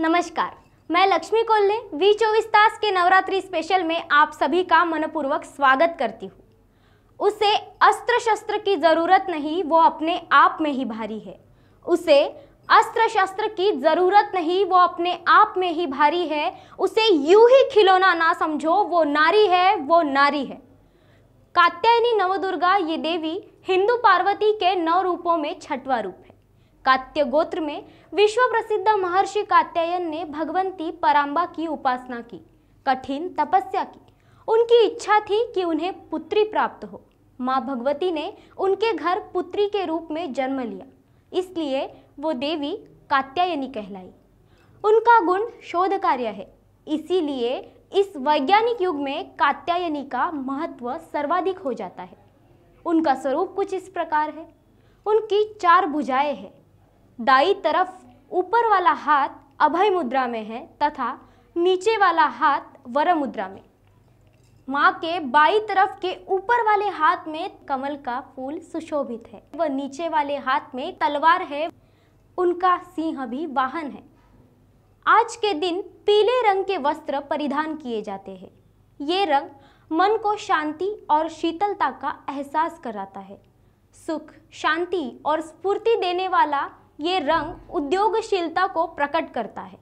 नमस्कार मैं लक्ष्मी कोल्ले वी चौबीस तास के नवरात्रि स्पेशल में आप सभी का मनपूर्वक स्वागत करती हूँ उसे अस्त्र शस्त्र की ज़रूरत नहीं वो अपने आप में ही भारी है उसे अस्त्र शस्त्र की ज़रूरत नहीं वो अपने आप में ही भारी है उसे यूं ही खिलौना ना समझो वो नारी है वो नारी है कात्यायनी नवदुर्गा ये देवी हिंदू पार्वती के नौ रूपों में छठवा रूप है कात्य गोत्र में विश्व प्रसिद्ध महर्षि कात्यायन ने भगवंती पराम्बा की उपासना की कठिन तपस्या की उनकी इच्छा थी कि उन्हें पुत्री प्राप्त हो माँ भगवती ने उनके घर पुत्री के रूप में जन्म लिया इसलिए वो देवी कात्यायनी कहलाई उनका गुण शोध कार्य है इसीलिए इस वैज्ञानिक युग में कात्यायनी का महत्व सर्वाधिक हो जाता है उनका स्वरूप कुछ इस प्रकार है उनकी चार भुजाएं हैं दाई तरफ ऊपर वाला हाथ अभय मुद्रा में है तथा नीचे वाला हाथ वर मुद्रा में माँ के बाई तरफ के ऊपर वाले हाथ में कमल का फूल सुशोभित है वह नीचे वाले हाथ में तलवार है उनका सिंह भी वाहन है आज के दिन पीले रंग के वस्त्र परिधान किए जाते हैं ये रंग मन को शांति और शीतलता का एहसास कराता है सुख शांति और स्फूर्ति देने वाला ये रंग उद्योगशीलता को प्रकट करता है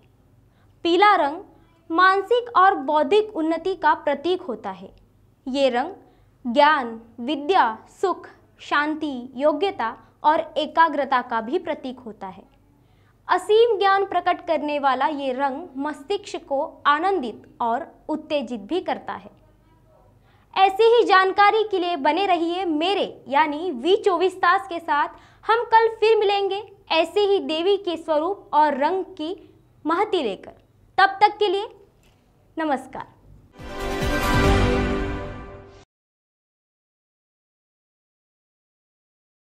पीला रंग मानसिक और बौद्धिक उन्नति का प्रतीक होता है ये रंग ज्ञान विद्या सुख शांति योग्यता और एकाग्रता का भी प्रतीक होता है असीम ज्ञान प्रकट करने वाला ये रंग मस्तिष्क को आनंदित और उत्तेजित भी करता है ऐसी ही जानकारी के लिए बने रहिए मेरे यानी वी चौबीस तास के साथ हम कल फिर मिलेंगे ऐसे ही देवी के स्वरूप और रंग की महती लेकर तब तक के लिए नमस्कार